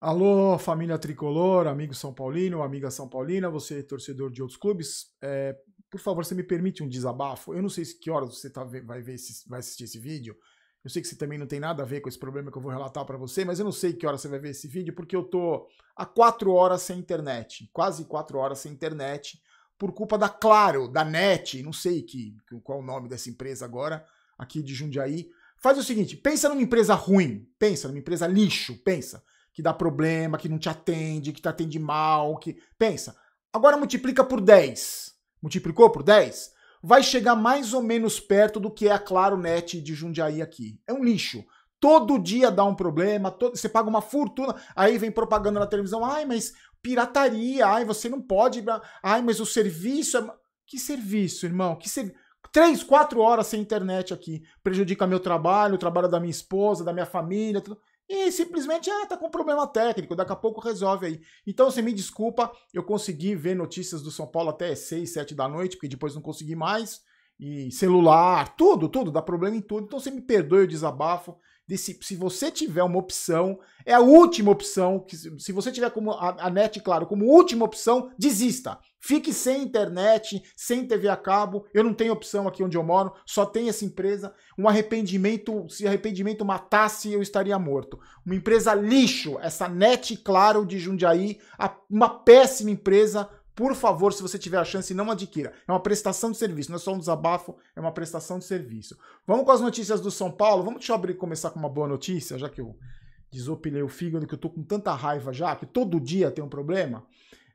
Alô, família tricolor, amigo São Paulino, amiga São Paulina, você torcedor de outros clubes, é, por favor, você me permite um desabafo? Eu não sei que horas você tá, vai, ver esse, vai assistir esse vídeo. Eu sei que você também não tem nada a ver com esse problema que eu vou relatar para você, mas eu não sei que hora você vai ver esse vídeo porque eu tô há quatro horas sem internet, quase quatro horas sem internet, por culpa da Claro, da NET, não sei que, qual o nome dessa empresa agora, aqui de Jundiaí. Faz o seguinte, pensa numa empresa ruim, pensa numa empresa lixo, pensa que dá problema, que não te atende, que te atende mal, que. Pensa. Agora multiplica por 10. Multiplicou por 10? Vai chegar mais ou menos perto do que é a ClaroNet de Jundiaí aqui. É um lixo. Todo dia dá um problema, todo, você paga uma fortuna, aí vem propaganda na televisão, ai, mas pirataria, ai, você não pode, ai, mas o serviço é... Que serviço, irmão? Que serviço? Três, quatro horas sem internet aqui prejudica meu trabalho, o trabalho da minha esposa, da minha família. Tudo. E simplesmente, ah, tá com um problema técnico, daqui a pouco resolve aí. Então, você assim, me desculpa, eu consegui ver notícias do São Paulo até 6, 7 da noite, porque depois não consegui mais. E celular, tudo, tudo, dá problema em tudo. Então, você me perdoe o desabafo. Desse, se você tiver uma opção, é a última opção, que se você tiver como a, a NET, claro, como última opção, desista. Fique sem internet, sem TV a cabo. Eu não tenho opção aqui onde eu moro, só tem essa empresa. Um arrependimento, se arrependimento matasse, eu estaria morto. Uma empresa lixo, essa Net Claro de Jundiaí, uma péssima empresa. Por favor, se você tiver a chance, não adquira. É uma prestação de serviço, não é só um desabafo, é uma prestação de serviço. Vamos com as notícias do São Paulo. Vamos deixa eu abrir, começar com uma boa notícia, já que eu desopilei o fígado, que eu tô com tanta raiva já, que todo dia tem um problema.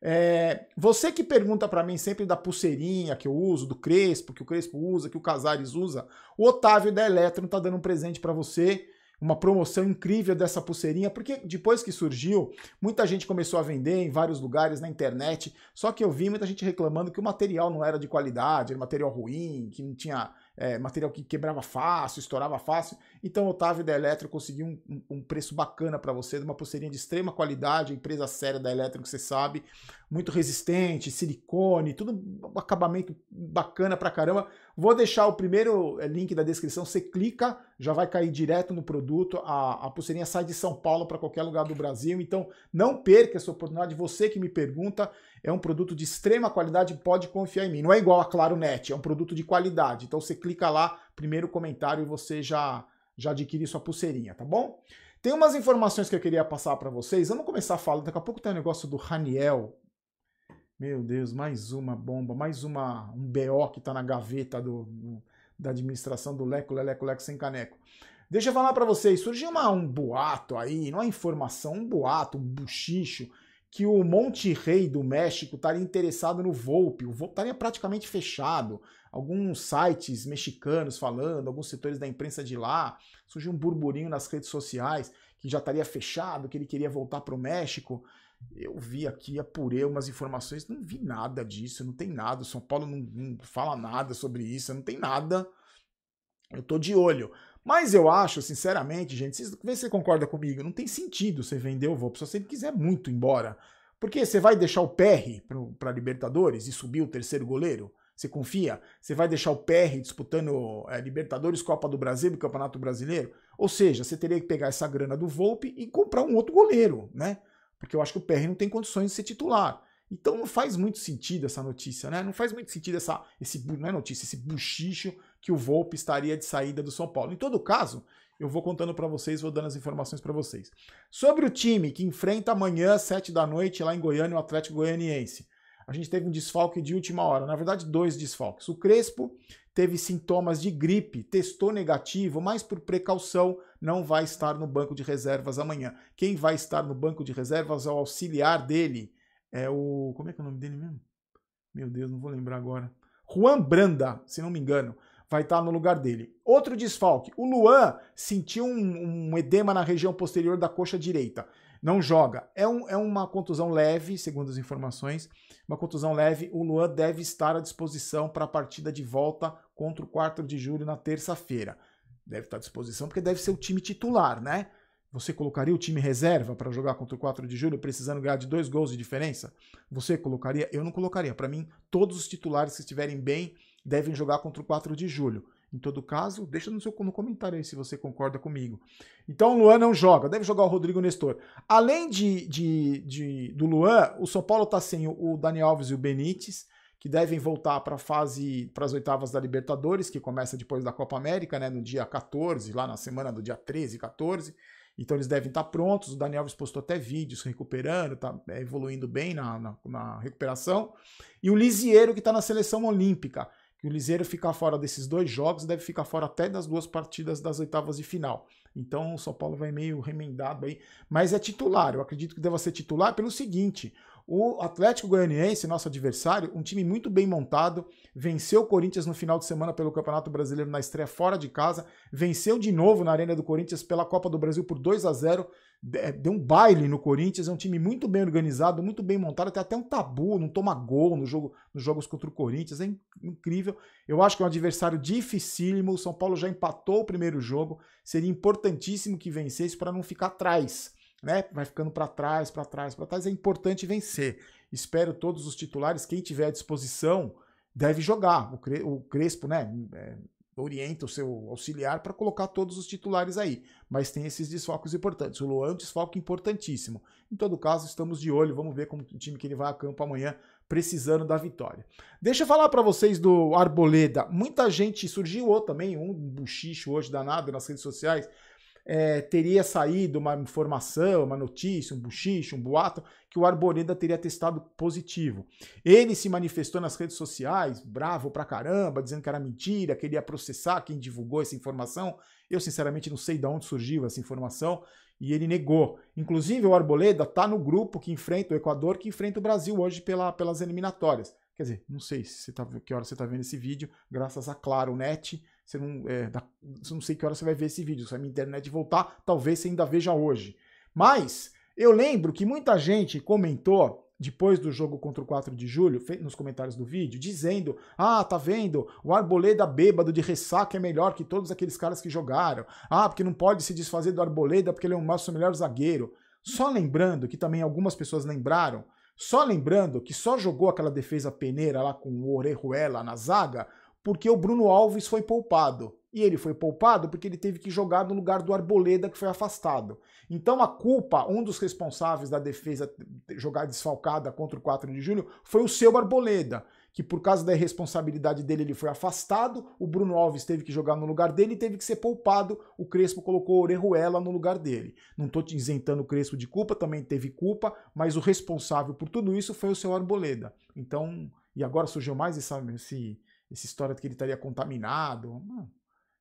É, você que pergunta para mim sempre da pulseirinha que eu uso, do Crespo, que o Crespo usa, que o Casares usa, o Otávio da Electron tá dando um presente para você, uma promoção incrível dessa pulseirinha, porque depois que surgiu, muita gente começou a vender em vários lugares na internet, só que eu vi muita gente reclamando que o material não era de qualidade, era material ruim, que não tinha é, material que quebrava fácil, estourava fácil. Então, Otávio da Eletro conseguiu um, um preço bacana para você, uma pulseirinha de extrema qualidade, empresa séria da Eletro, você sabe, muito resistente, silicone, tudo um acabamento bacana pra caramba. Vou deixar o primeiro eh, link da descrição, você clica, já vai cair direto no produto, a, a pulseirinha sai de São Paulo para qualquer lugar do Brasil, então não perca essa oportunidade, você que me pergunta, é um produto de extrema qualidade, pode confiar em mim. Não é igual a Claro Net, é um produto de qualidade, então você clica lá, primeiro comentário e você já já adquire sua pulseirinha, tá bom? Tem umas informações que eu queria passar para vocês. Vamos começar a falar. Daqui a pouco tem o um negócio do Raniel. Meu Deus, mais uma bomba, mais uma um BO que está na gaveta do, do, da administração do Leco, Leleco, Leco sem caneco. Deixa eu falar para vocês. Surgiu uma, um boato aí, não é informação, um boato, um buchicho que o Monte Rei do México estaria interessado no Volpe, o Volpe estaria praticamente fechado. Alguns sites mexicanos falando, alguns setores da imprensa de lá, surgiu um burburinho nas redes sociais que já estaria fechado, que ele queria voltar para o México. Eu vi aqui, apurei umas informações, não vi nada disso, não tem nada. São Paulo não, não fala nada sobre isso, não tem nada. Eu tô de olho. Mas eu acho, sinceramente, gente, vocês, vê se você concorda comigo, não tem sentido você vender o Volpe, só se ele quiser muito embora. Porque você vai deixar o PR para Libertadores e subir o terceiro goleiro? Você confia? Você vai deixar o PR disputando é, Libertadores, Copa do Brasil e Campeonato Brasileiro? Ou seja, você teria que pegar essa grana do Volpe e comprar um outro goleiro, né? Porque eu acho que o PR não tem condições de ser titular. Então não faz muito sentido essa notícia, né? Não faz muito sentido essa, esse, não é notícia, esse buchicho que o Volpe estaria de saída do São Paulo. Em todo caso, eu vou contando para vocês, vou dando as informações para vocês. Sobre o time que enfrenta amanhã às 7 da noite lá em Goiânia, o Atlético Goianiense. A gente teve um desfalque de última hora, na verdade, dois desfalques. O Crespo teve sintomas de gripe, testou negativo, mas por precaução não vai estar no banco de reservas amanhã. Quem vai estar no banco de reservas é o auxiliar dele. É o. Como é que é o nome dele mesmo? Meu Deus, não vou lembrar agora. Juan Branda, se não me engano vai estar tá no lugar dele. Outro desfalque, o Luan sentiu um, um edema na região posterior da coxa direita. Não joga. É, um, é uma contusão leve, segundo as informações. Uma contusão leve. O Luan deve estar à disposição para a partida de volta contra o 4 de julho na terça-feira. Deve estar à disposição porque deve ser o time titular, né? Você colocaria o time reserva para jogar contra o 4 de julho, precisando ganhar de dois gols de diferença? Você colocaria? Eu não colocaria. Para mim, todos os titulares que estiverem bem devem jogar contra o 4 de julho. Em todo caso, deixa no seu no comentário aí se você concorda comigo. Então o Luan não joga, deve jogar o Rodrigo Nestor. Além de, de, de do Luan, o São Paulo está sem o Dani Alves e o Benítez, que devem voltar para a fase, para as oitavas da Libertadores, que começa depois da Copa América, né, no dia 14, lá na semana do dia 13, 14. Então eles devem estar tá prontos. O Daniel Alves postou até vídeos recuperando, está é, evoluindo bem na, na, na recuperação. E o Lisieiro, que está na seleção olímpica que o Liseiro ficar fora desses dois jogos deve ficar fora até das duas partidas das oitavas de final. Então o São Paulo vai meio remendado aí, mas é titular. Eu acredito que deva ser titular pelo seguinte: o Atlético Goianiense, nosso adversário, um time muito bem montado, venceu o Corinthians no final de semana pelo Campeonato Brasileiro na estreia fora de casa, venceu de novo na Arena do Corinthians pela Copa do Brasil por 2 a 0 é, deu um baile no Corinthians, é um time muito bem organizado, muito bem montado, tem até um tabu, não toma gol no jogo, nos jogos contra o Corinthians, é incrível. Eu acho que é um adversário dificílimo, o São Paulo já empatou o primeiro jogo, seria importantíssimo que vencesse para não ficar atrás né? Vai ficando para trás, para trás, para trás. É importante vencer. Espero todos os titulares, quem tiver à disposição, deve jogar. O, Crespo, né? É, orienta o seu auxiliar para colocar todos os titulares aí. Mas tem esses desfocos importantes. O Luan é um importantíssimo. Em todo caso, estamos de olho. Vamos ver como o time que ele vai a campo amanhã precisando da vitória. Deixa eu falar para vocês do Arboleda. Muita gente surgiu também, um buchicho hoje danado nas redes sociais, é, teria saído uma informação, uma notícia, um buchicho, um boato, que o Arboleda teria testado positivo. Ele se manifestou nas redes sociais, bravo pra caramba, dizendo que era mentira, que ele ia processar quem divulgou essa informação. Eu, sinceramente, não sei de onde surgiu essa informação e ele negou. Inclusive, o Arboleda está no grupo que enfrenta o Equador, que enfrenta o Brasil hoje pela, pelas eliminatórias. Quer dizer, não sei se tá, que hora você está vendo esse vídeo, graças a Claro Net, você não, é, da, você não sei que hora você vai ver esse vídeo. Se a minha internet voltar, talvez você ainda veja hoje. Mas eu lembro que muita gente comentou depois do jogo contra o 4 de julho, nos comentários do vídeo, dizendo: Ah, tá vendo? O Arboleda bêbado de ressaca é melhor que todos aqueles caras que jogaram. Ah, porque não pode se desfazer do Arboleda porque ele é um nosso melhor zagueiro. Só lembrando que também algumas pessoas lembraram, só lembrando que só jogou aquela defesa peneira lá com o Orejuela na zaga porque o Bruno Alves foi poupado. E ele foi poupado porque ele teve que jogar no lugar do Arboleda, que foi afastado. Então a culpa, um dos responsáveis da defesa jogar desfalcada contra o 4 de julho, foi o seu Arboleda, que por causa da irresponsabilidade dele ele foi afastado, o Bruno Alves teve que jogar no lugar dele e teve que ser poupado, o Crespo colocou o Orejuela no lugar dele. Não estou te isentando o Crespo de culpa, também teve culpa, mas o responsável por tudo isso foi o seu Arboleda. Então, e agora surgiu mais esse esse essa história de que ele estaria contaminado. Não.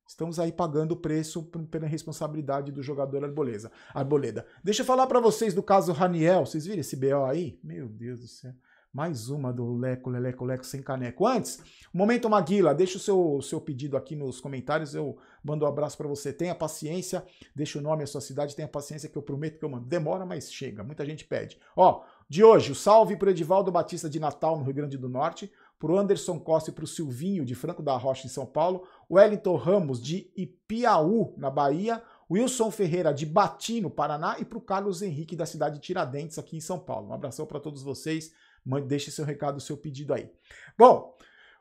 Estamos aí pagando o preço pela responsabilidade do jogador Arboleda. Arboleda. Deixa eu falar para vocês do caso Raniel. Vocês viram esse BO aí? Meu Deus do céu. Mais uma do Leco, Leleco, Leco sem caneco. Antes, momento Maguila, deixa o seu, seu pedido aqui nos comentários, eu mando um abraço para você. Tenha paciência, deixa o nome e a sua cidade, tenha paciência que eu prometo que eu mando. Demora, mas chega, muita gente pede. Ó, de hoje, o salve para Edivaldo Batista de Natal, no Rio Grande do Norte para o Anderson Costa e para o Silvinho, de Franco da Rocha, em São Paulo, Wellington Ramos, de Ipiaú, na Bahia, Wilson Ferreira, de Bati, no Paraná, e para o Carlos Henrique, da cidade de Tiradentes, aqui em São Paulo. Um abração para todos vocês, deixe seu recado, seu pedido aí. Bom,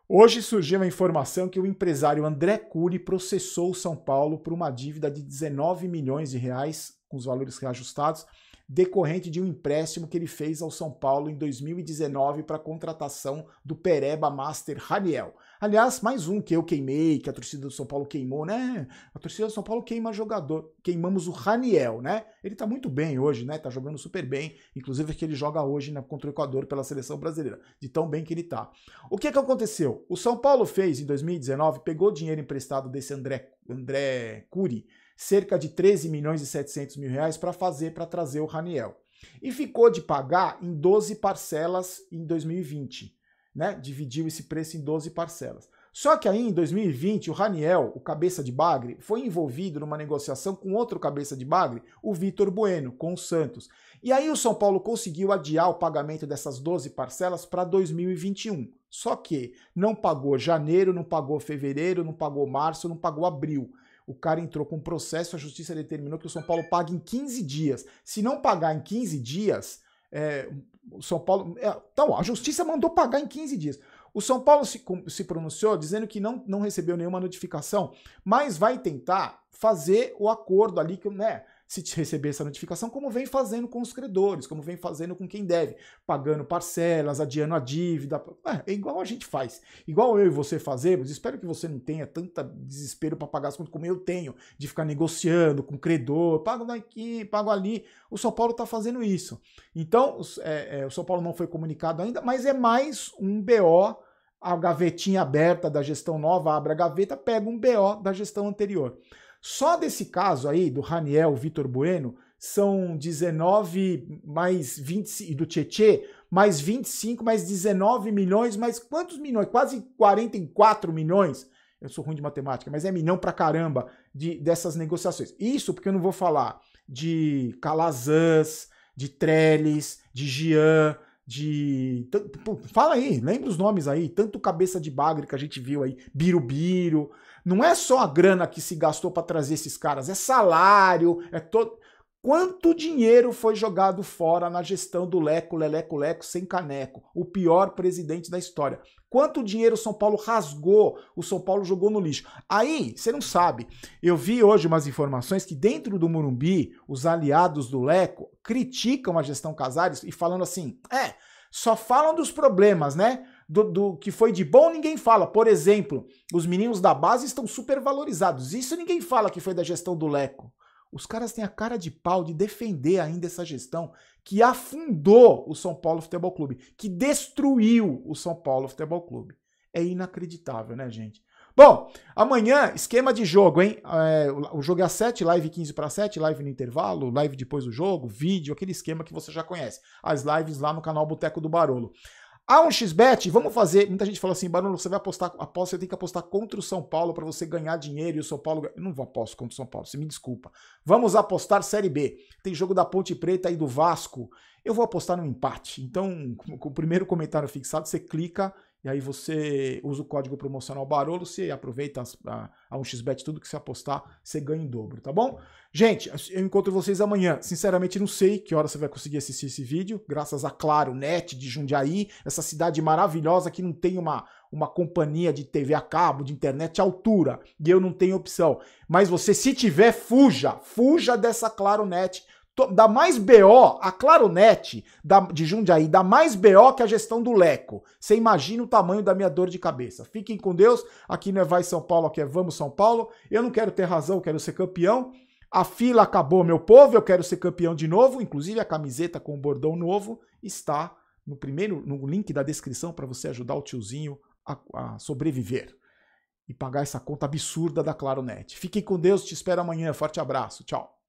hoje surgiu a informação que o empresário André Cury processou São Paulo por uma dívida de 19 milhões de reais, com os valores reajustados, decorrente de um empréstimo que ele fez ao São Paulo em 2019 para a contratação do Pereba Master Raniel. Aliás, mais um que eu queimei, que a torcida do São Paulo queimou, né? A torcida do São Paulo queima jogador, queimamos o Raniel, né? Ele tá muito bem hoje, né? Tá jogando super bem, inclusive é que ele joga hoje na contra o Equador pela seleção brasileira, de tão bem que ele tá. O que é que aconteceu? O São Paulo fez em 2019, pegou dinheiro emprestado desse André, André Cury, cerca de 13 milhões e 700 mil reais para fazer, para trazer o Raniel. E ficou de pagar em 12 parcelas em 2020, né? Dividiu esse preço em 12 parcelas. Só que aí em 2020, o Raniel, o cabeça de bagre, foi envolvido numa negociação com outro cabeça de bagre, o Vitor Bueno, com o Santos. E aí o São Paulo conseguiu adiar o pagamento dessas 12 parcelas para 2021. Só que não pagou janeiro, não pagou fevereiro, não pagou março, não pagou abril. O cara entrou com um processo, a justiça determinou que o São Paulo pague em 15 dias. Se não pagar em 15 dias, é, o São Paulo. É, então, a justiça mandou pagar em 15 dias. O São Paulo se, se pronunciou dizendo que não, não recebeu nenhuma notificação, mas vai tentar fazer o acordo ali, que, né? se receber essa notificação, como vem fazendo com os credores, como vem fazendo com quem deve, pagando parcelas, adiando a dívida. É, é igual a gente faz. Igual eu e você fazemos, espero que você não tenha tanta desespero para pagar as contas como eu tenho, de ficar negociando com o credor, pago daqui, pago ali. O São Paulo está fazendo isso. Então, é, é, o São Paulo não foi comunicado ainda, mas é mais um BO a gavetinha aberta da gestão nova, abre a gaveta, pega um BO da gestão anterior. Só desse caso aí, do Raniel Vitor Bueno, são 19 mais e do Tietê, mais 25, mais 19 milhões, mais quantos milhões? Quase 44 milhões. Eu sou ruim de matemática, mas é milhão pra caramba de, dessas negociações. Isso porque eu não vou falar de Calazans, de Trellis, de Gian, de. Fala aí, lembra os nomes aí, tanto cabeça de bagre que a gente viu aí, Birubiru. Não é só a grana que se gastou para trazer esses caras, é salário, é todo. Quanto dinheiro foi jogado fora na gestão do Leco, Leleco Leco sem caneco, o pior presidente da história? Quanto dinheiro o São Paulo rasgou, o São Paulo jogou no lixo? Aí, você não sabe. Eu vi hoje umas informações que dentro do Murumbi, os aliados do Leco criticam a gestão Casares e falando assim: é, só falam dos problemas, né? do, do, que foi de bom, ninguém fala. Por exemplo, os meninos da base estão super valorizados. Isso ninguém fala que foi da gestão do Leco. Os caras têm a cara de pau de defender ainda essa gestão que afundou o São Paulo Futebol Clube, que destruiu o São Paulo Futebol Clube. É inacreditável, né, gente? Bom, amanhã, esquema de jogo, hein? É, o jogo é às 7, live 15 para 7, live no intervalo, live depois do jogo, vídeo, aquele esquema que você já conhece. As lives lá no canal Boteco do Barolo. Há um XBET, vamos fazer. Muita gente fala assim, Barulho, você vai apostar, aposta, você tem que apostar contra o São Paulo para você ganhar dinheiro e o São Paulo. Eu não vou apostar contra o São Paulo, você me desculpa. Vamos apostar Série B. Tem jogo da Ponte Preta e do Vasco. Eu vou apostar no empate. Então, com o primeiro comentário fixado, você clica e aí você usa o código promocional Barolo, você aproveita a, a 1xbet, tudo que você apostar, você ganha em dobro, tá bom? Gente, eu encontro vocês amanhã. Sinceramente, não sei que hora você vai conseguir assistir esse vídeo, graças a Claro Net de Jundiaí, essa cidade maravilhosa que não tem uma, uma companhia de TV a cabo, de internet à altura, e eu não tenho opção. Mas você, se tiver, fuja, fuja dessa Claro Net, Dá mais BO, a Claronet da, de Jundiaí dá mais BO que a gestão do Leco. Você imagina o tamanho da minha dor de cabeça. Fiquem com Deus. Aqui não é Vai São Paulo, aqui é Vamos São Paulo. Eu não quero ter razão, quero ser campeão. A fila acabou, meu povo. Eu quero ser campeão de novo. Inclusive, a camiseta com o bordão novo está no primeiro no link da descrição para você ajudar o tiozinho a, a sobreviver e pagar essa conta absurda da Claronet. Fiquem com Deus. Te espero amanhã. Forte abraço. Tchau.